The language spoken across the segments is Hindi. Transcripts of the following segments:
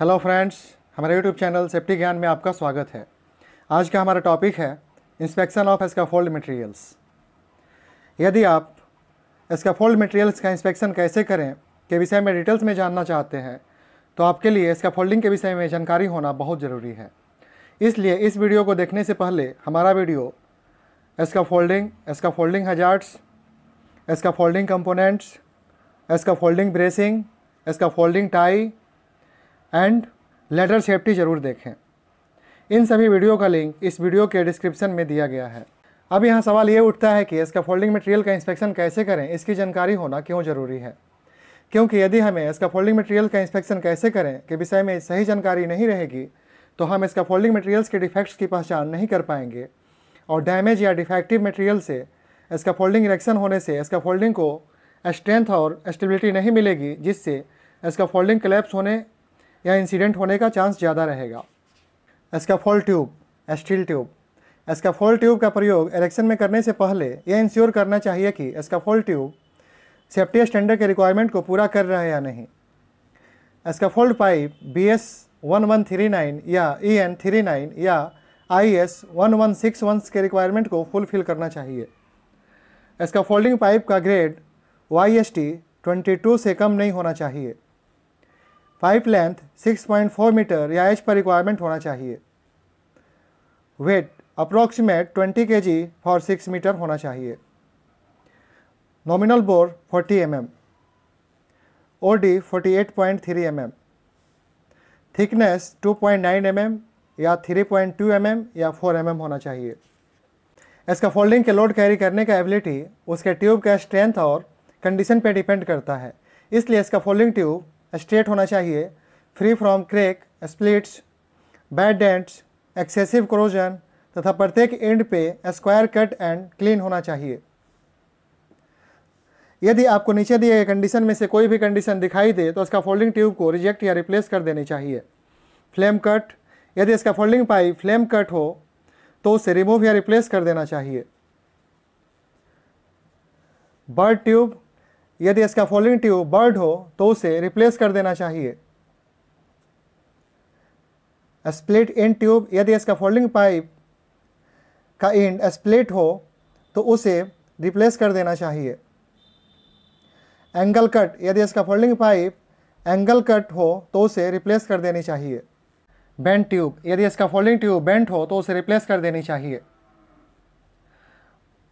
हेलो फ्रेंड्स हमारे यूट्यूब चैनल सेफ्टी ज्ञान में आपका स्वागत है आज का हमारा टॉपिक है inspection of scaffold materials यदि आप इसका फोल्ड मटेरियल्स का इंस्पेक्शन कैसे करें के विषय में डिटेल्स में जानना चाहते हैं तो आपके लिए इसका फोल्डिंग के विषय में जानकारी होना बहुत ज़रूरी है इसलिए इस वीडियो को देखने से पहले हमारा video scaffolding scaffolding hazards scaffolding components scaffolding bracing scaffolding tie and ladder safety ज़रूर देखें इन सभी वीडियो का लिंक इस वीडियो के डिस्क्रिप्शन में दिया गया है अब यहाँ सवाल ये उठता है कि इसका फोल्डिंग मटेरियल का इंस्पेक्शन कैसे करें इसकी जानकारी होना क्यों ज़रूरी है क्योंकि यदि हमें इसका फोल्डिंग मटेरियल का इंस्पेक्शन कैसे करें के विषय में सही जानकारी नहीं रहेगी तो हम इसका फोल्डिंग मटेरियल्स के डिफेक्ट्स की पहचान नहीं कर पाएंगे और डैमेज या डिफेक्टिव मटेरियल से इसका फोल्डिंग इरेक्शन होने से इसका फोल्डिंग को स्ट्रेंथ और स्टेबिलिटी नहीं मिलेगी जिससे इसका फोल्डिंग कलेप्स होने या इंसिडेंट होने का चांस ज़्यादा रहेगा scaffold tube steel tube scaffold tube का प्रयोग इलेक्शन में करने से पहले यह इंश्योर करना चाहिए कि एस्काफोल ट्यूब सेफ्टी स्टैंडर्ड के रिक्वायरमेंट को पूरा कर रहा है या नहीं scaffold pipe B S one one three nine या ई एन थ्री नाइन या I S one one six one के रिक्वायरमेंट को फुलफिल करना चाहिए इसका फोल्डिंग पाइप का grade Y S T twenty two से कम नहीं होना चाहिए पाइप लेंथ 6.4 मीटर या एच पर रिक्वायरमेंट होना चाहिए वेट अप्रॉक्सीमेट 20 के जी फॉर सिक्स मीटर होना चाहिए nominal bore 40 M M O D forty eight point three M M thickness two point nine M M या three point two M M या फोर एम एम होना चाहिए इसका फोल्डिंग के लोड कैरी करने का एबिलिटी उसके ट्यूब का स्ट्रेंथ और कंडीशन पर डिपेंड करता है इसलिए इसका फोल्डिंग ट्यूब स्ट्रेट होना चाहिए free from crack splits bad dents excessive corrosion तथा प्रत्येक एंड पे स्क्वायर कट एंड क्लीन होना चाहिए यदि आपको नीचे दिए गए कंडीशन में से कोई भी कंडीशन दिखाई दे तो इसका फोल्डिंग ट्यूब को रिजेक्ट या रिप्लेस कर देनी चाहिए फ्लेम कट यदि इसका फोल्डिंग पाइप फ्लेम कट हो तो उसे रिमूव या रिप्लेस कर देना चाहिए बर्ड ट्यूब यदि इसका फॉलोइंग ट्यूब बर्ड हो तो उसे रिप्लेस कर देना चाहिए स्प्लिट इन ट्यूब यदि इसका फॉलोइंग पाइप का एंड स्प्लिट हो तो उसे रिप्लेस कर देना चाहिए एंगल कट यदि इसका फोल्डिंग पाइप एंगल कट हो तो उसे रिप्लेस कर देनी चाहिए बेंट ट्यूब यदि इसका फोल्डिंग ट्यूब बेंट हो तो उसे रिप्लेस कर देनी चाहिए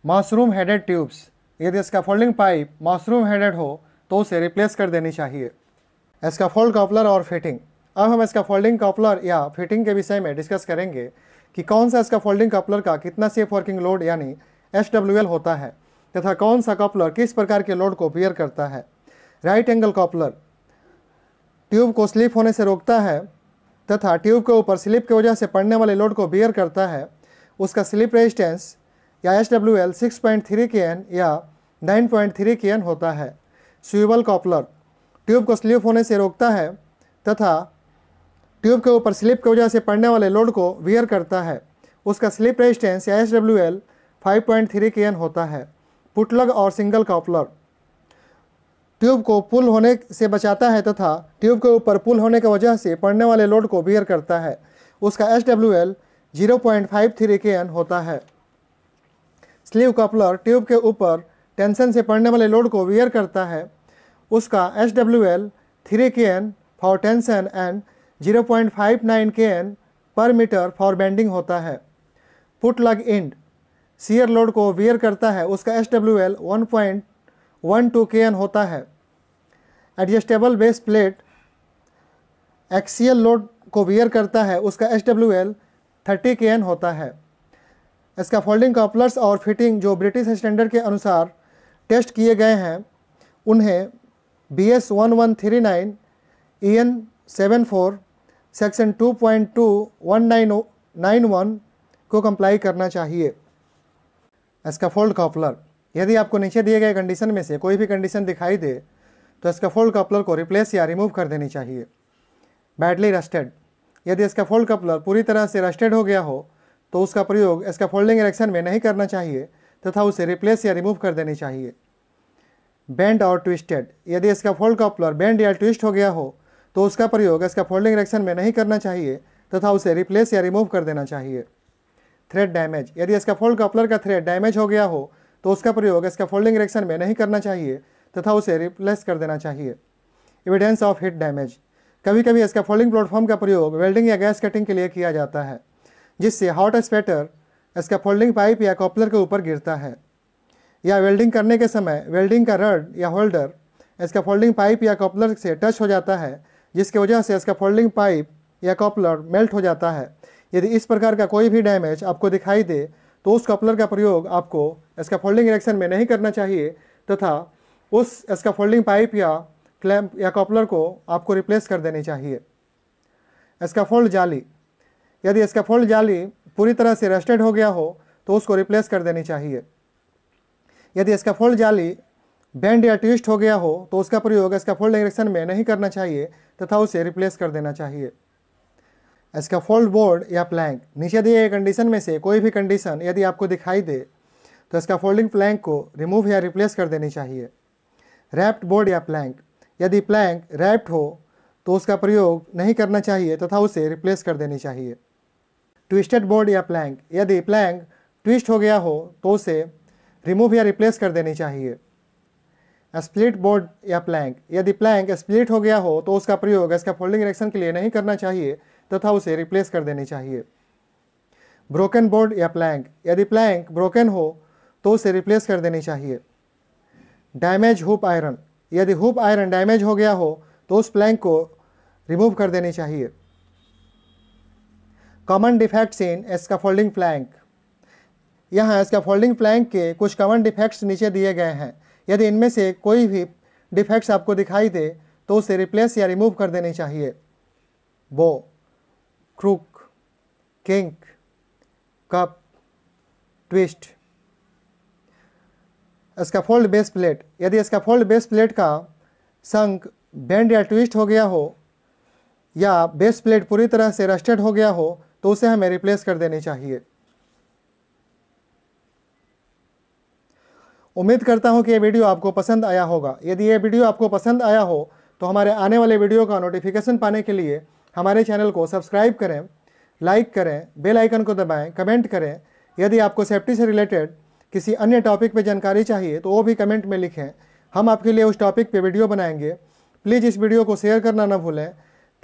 मशरूम हेडेड ट्यूब्स यदि इसका फोल्डिंग पाइप मशरूम हेडेड हो तो उसे रिप्लेस कर देनी चाहिए इसका फोल्ड कॉपलर और फिटिंग अब हम इसका फोल्डिंग कॉपलर या फिटिंग के विषय में डिस्कस करेंगे कि कौन सा इसका फोल्डिंग कॉपलर का कितना सेफ वर्किंग लोड यानी एस होता है तथा कौन सा कॉपलर किस प्रकार के लोड को बियर करता है राइट एंगल कॉपलर ट्यूब को स्लिप होने से रोकता है तथा ट्यूब के ऊपर स्लिप की वजह से पड़ने वाले लोड को बियर करता है उसका स्लिप रेजिस्टेंस या H W L six point three K N या nine point three K N होता है स्यूबल कॉपलर ट्यूब को स्लिप होने से रोकता है तथा ट्यूब के ऊपर स्लिप की वजह से पड़ने वाले लोड को वियर करता है उसका स्लिप रेजिस्टेंस या S W L five point three K N होता है पुटलग और सिंगल कॉपलर ट्यूब को पुल होने से बचाता है तथा ट्यूब के ऊपर पुल होने की वजह से पड़ने वाले लोड को बियर करता है उसका H W L zero point five three K N होता है स्लीव कपलर ट्यूब के ऊपर टेंशन से पड़ने वाले लोड को वियर करता है उसका S W L three K N for tension and zero point five nine K N per metre for bending होता है putlog end shear load को वियर करता है उसका S W L one point one two K N होता है adjustable base plate axial load को वियर करता है उसका S W L thirty K N होता है इसका फोल्डिंग कॉपलर्स और फिटिंग जो ब्रिटिश स्टैंडर्ड के अनुसार टेस्ट किए गए हैं उन्हें B S one one three nine E N seven four section two point two one nine nine one को कंप्लाई करना चाहिए इसका फोल्ड कॉपलर यदि आपको नीचे दिए गए कंडीशन में से कोई भी कंडीशन दिखाई दे तो इसका फोल्ड कपलर को रिप्लेस या रिमूव कर देनी चाहिए बैडली रस्टेड यदि इसका फोल्ड कपलर पूरी तरह से रस्टेड हो गया हो तो उसका प्रयोग इसका फोल्डिंग इलेक्शन में नहीं करना चाहिए तथा उसे रिप्लेस या रिमूव कर देनी चाहिए बैंड और ट्विस्टेड यदि इसका फोल्ड कॉपलर बैंड या ट्विस्ट हो गया हो तो उसका प्रयोग इसका फोल्डिंग इलेक्शन में नहीं करना चाहिए तथा उसे रिप्लेस या रिमूव कर देना चाहिए थ्रेड डैमेज यदि इसका फोल्ड कॉपलर का थ्रेड डैमेज हो गया हो तो उसका प्रयोग इसका फोल्डिंग इलेक्शन में नहीं करना चाहिए तथा उसे रिप्लेस कर देना चाहिए एविडेंस ऑफ हिट डैमेज कभी कभी इसका फोल्डिंग प्लेटफॉर्म का प्रयोग वेल्डिंग या गैस कटिंग के लिए किया जाता है जिससे हॉट इसका स्कैफोल्डिंग पाइप या कॉपलर के ऊपर गिरता है या वेल्डिंग करने के समय वेल्डिंग का रड या होल्डर स्कैफोल्डिंग पाइप या कॉपलर से टच हो जाता है जिसकी वजह से स्कैफोल्डिंग पाइप या कॉपलर मेल्ट हो जाता है यदि इस प्रकार का कोई भी डैमेज आपको दिखाई दे तो उस कॉपलर का प्रयोग आपको स्कैफोल्डिंग इरेक्शन में नहीं करना चाहिए तथा उस स्कैफोल्डिंग पाइप या क्लैम्प या कॉपलर को आपको रिप्लेस कर देनी चाहिए स्कैफोल्ड जाली यदि इसका फोल्ड जाली पूरी तरह से रेस्टेड हो गया हो तो उसको रिप्लेस कर देनी चाहिए यदि इसका फोल्ड जाली बैंड या ट्विस्ट हो गया हो तो उसका प्रयोग इसका फोल्ड इंजेक्शन में नहीं करना चाहिए तथा उसे रिप्लेस कर देना चाहिए इसका फोल्ड बोर्ड या प्लैंक नीचे दिए गए कंडीशन में से कोई भी कंडीशन यदि आपको दिखाई दे तो इसका फोल्डिंग प्लैंक को रिमूव या रिप्लेस कर देनी चाहिए रैप्ड बोर्ड या प्लैंक यदि प्लैंक रैप्ड हो तो उसका प्रयोग नहीं करना चाहिए तथा उसे रिप्लेस कर देनी चाहिए ट्विस्टेड बोर्ड या प्लैंक यदि प्लैंक ट्विस्ट हो गया हो तो उसे रिमूव या रिप्लेस कर देनी चाहिए स्प्लिट बोर्ड या प्लैंक यदि प्लैंक स्प्लिट हो गया हो तो उसका प्रयोग इसका फोल्डिंग इरेक्शन के लिए नहीं करना चाहिए तथा उसे रिप्लेस कर देनी चाहिए ब्रोकन बोर्ड या प्लैंक यदि प्लैंक ब्रोकन हो तो उसे रिप्लेस कर देनी चाहिए डैमेज हुप आयरन यदि हुप आयरन डैमेज हो गया हो तो उस प्लैंक को रिमूव कर देनी चाहिए common defects in folding plank यहाँ फोल्डिंग प्लैंक के कुछ कॉमन डिफेक्ट्स नीचे दिए गए हैं यदि इनमें से कोई भी डिफेक्ट्स आपको दिखाई दे तो उसे रिप्लेस या रिमूव कर देनी चाहिए bow crook kink cup twist scaffold base plate यदि फोल्ड बेस प्लेट का संक बैंड या ट्विस्ट हो गया हो या बेस प्लेट पूरी तरह से रस्टेड हो गया हो तो उसे हमें रिप्लेस कर देनी चाहिए उम्मीद करता हूँ कि ये वीडियो आपको पसंद आया होगा यदि ये वीडियो आपको पसंद आया हो तो हमारे आने वाले वीडियो का नोटिफिकेशन पाने के लिए हमारे चैनल को सब्सक्राइब करें लाइक करें बेल आइकन को दबाएं, कमेंट करें यदि आपको सेफ्टी से रिलेटेड किसी अन्य टॉपिक पर जानकारी चाहिए तो वो भी कमेंट में लिखें हम आपके लिए उस टॉपिक पर वीडियो बनाएंगे प्लीज़ इस वीडियो को शेयर करना ना भूलें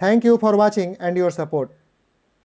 thank you for watching and your support